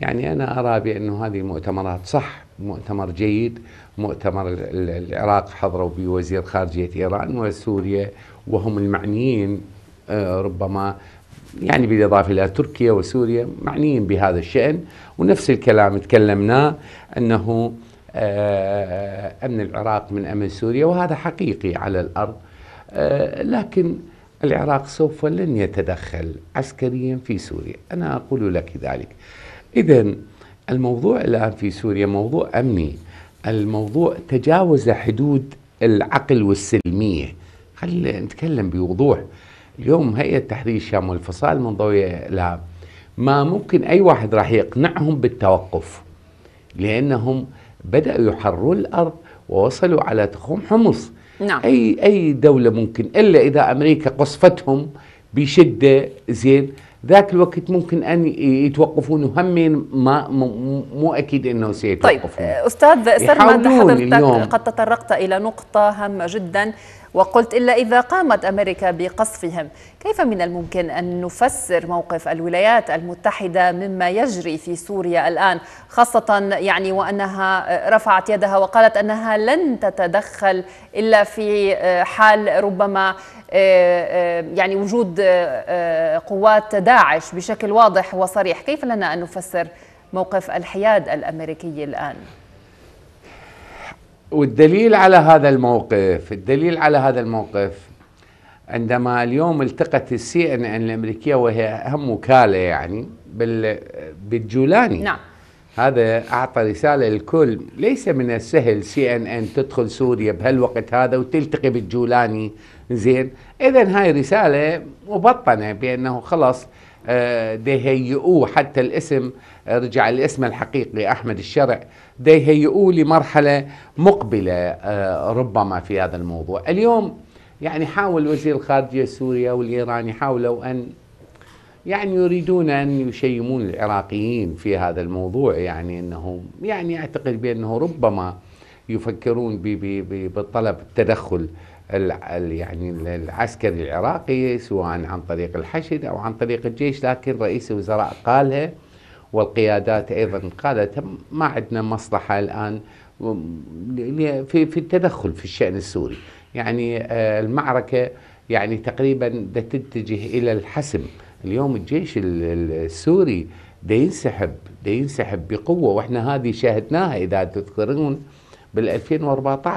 يعني أنا أرى بأنه هذه المؤتمرات صح مؤتمر جيد مؤتمر العراق حضروا بوزير خارجية إيران وسوريا وهم المعنيين آه، ربما يعني بالإضافة إلى تركيا وسوريا معنيين بهذا الشأن ونفس الكلام تكلمناه أنه آه، أمن العراق من أمن سوريا وهذا حقيقي على الأرض آه، لكن العراق سوف لن يتدخل عسكريا في سوريا أنا أقول لك ذلك إذا الموضوع الآن في سوريا موضوع أمني الموضوع تجاوز حدود العقل والسلمية خلينا نتكلم بوضوح اليوم هيئة تحرير الشام والفصائل المنضوية لها ما ممكن أي واحد راح يقنعهم بالتوقف لأنهم بدأوا يحرروا الأرض ووصلوا على تخوم حمص نعم. أي أي دولة ممكن إلا إذا أمريكا قصفتهم بشدة زين ذاك الوقت ممكن ان يتوقفون وهم ما مو اكيد انه سيتوقفون طيب استاذ سرمد حضرتك قد تطرقت الى نقطه هامه جدا وقلت الا اذا قامت امريكا بقصفهم، كيف من الممكن ان نفسر موقف الولايات المتحده مما يجري في سوريا الان، خاصه يعني وانها رفعت يدها وقالت انها لن تتدخل الا في حال ربما آه، آه، يعني وجود آه، قوات داعش بشكل واضح وصريح كيف لنا أن نفسر موقف الحياد الأمريكي الآن؟ والدليل على هذا الموقف الدليل على هذا الموقف عندما اليوم التقت السي ان ان الامريكيه وهي اهم وكاله يعني بالجولاني نعم هذا اعطى رساله للكل ليس من السهل سي ان ان تدخل سوريا بهالوقت هذا وتلتقي بالجولاني زين اذا هاي رساله مبطنه بانه خلص ديهيئوه آه، حتى الاسم رجع الاسم الحقيقي احمد الشرع ديهيئوه لمرحله مقبله آه، ربما في هذا الموضوع اليوم يعني حاول وزير الخارجيه السوريه والايراني حاولوا ان يعني يريدون ان يشيمون العراقيين في هذا الموضوع يعني انهم يعني اعتقد بانه ربما يفكرون بطلب التدخل يعني العسكري العراقي سواء عن طريق الحشد او عن طريق الجيش لكن رئيس الوزراء قالها والقيادات ايضا قالت ما عندنا مصلحه الان في في التدخل في الشان السوري يعني آه، المعركه يعني تقريبا تتجه الى الحسم اليوم الجيش السوري ده ينسحب ده ينسحب بقوة وإحنا هذه شاهدناها إذا تذكرون بال2014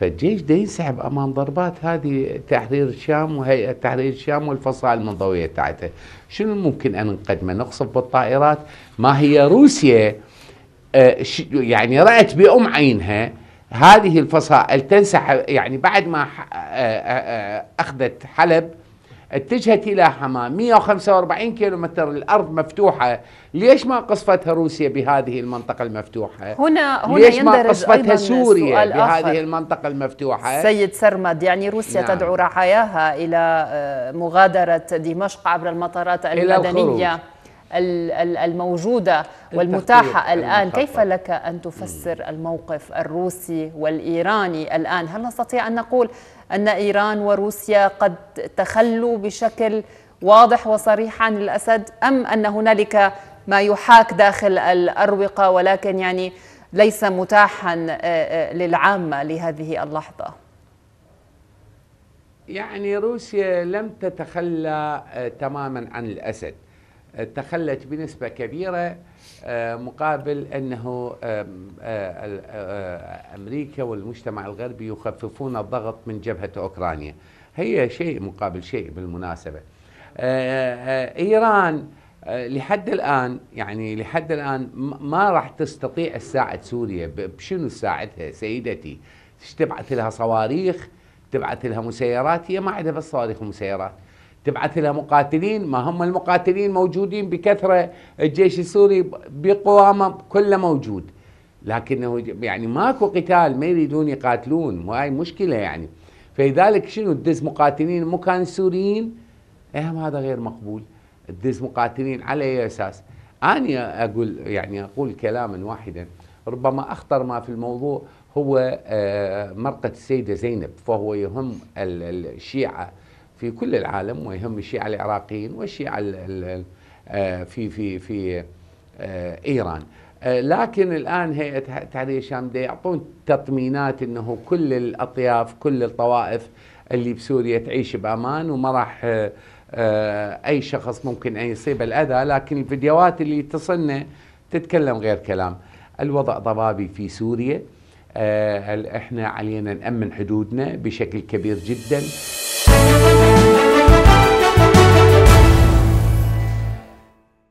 فالجيش ده ينسحب أمام ضربات هذه تحرير الشام وهيئة تحرير الشام والفصائل المنضوية تاعتها شنو ممكن أن نقدمه نقصف بالطائرات ما هي روسيا آه، يعني رأت بأم عينها هذه الفصائل تنسحب يعني بعد ما آه، آه، أخذت حلب اتجهت الى حماه 145 كيلو متر الارض مفتوحه ليش ما قصفتها روسيا بهذه المنطقه المفتوحه هنا هنا ليش ما قصفتها سوريا بهذه المنطقه المفتوحه سيد سرمد يعني روسيا نعم. تدعو رعاياها الى آه، مغادره دمشق عبر المطارات المدنيه الى الخروج. الموجودة والمتاحة الآن كيف لك أن تفسر الموقف الروسي والإيراني الآن هل نستطيع أن نقول أن إيران وروسيا قد تخلوا بشكل واضح وصريح عن الأسد أم أن هنالك ما يحاك داخل الأروقة ولكن يعني ليس متاحا آه، آه، للعامة لهذه اللحظة يعني روسيا لم تتخلى آه، تماما عن الأسد تخلت بنسبة كبيرة آه، مقابل أنه آه، آه، أمريكا والمجتمع الغربي يخففون الضغط من جبهة أوكرانيا هي شيء مقابل شيء بالمناسبة إيران لحد الآن يعني لحد الآن ما راح تستطيع تساعد سوريا بشنو تساعدها سيدتي تبعث لها صواريخ تبعث لها مسيرات هي ما عندها بس صواريخ ومسيرات تبعث لها مقاتلين ما هم المقاتلين موجودين بكثرة الجيش السوري بقوامة كله موجود لكنه يعني ماكو قتال ما يريدون يقاتلون وهي مشكلة يعني فلذلك شنو تدز مقاتلين مكان سوريين اهم هذا غير مقبول تدز مقاتلين على اي اساس انا اقول يعني اقول كلاما واحدا ربما اخطر ما في الموضوع هو آه، مرقة السيدة زينب فهو يهم الشيعة في كل العالم ويهم الشيعة العراقيين والشيعة آه، في في في آه، ايران آه، لكن الان هيئه تحرير الشام يعطون تطمينات انه كل الاطياف كل الطوائف اللي بسوريا تعيش بامان وما راح اي شخص ممكن ان يصيب الاذى لكن الفيديوهات اللي تصلنا تتكلم غير كلام الوضع ضبابي في سوريا احنا علينا نامن حدودنا بشكل كبير جدا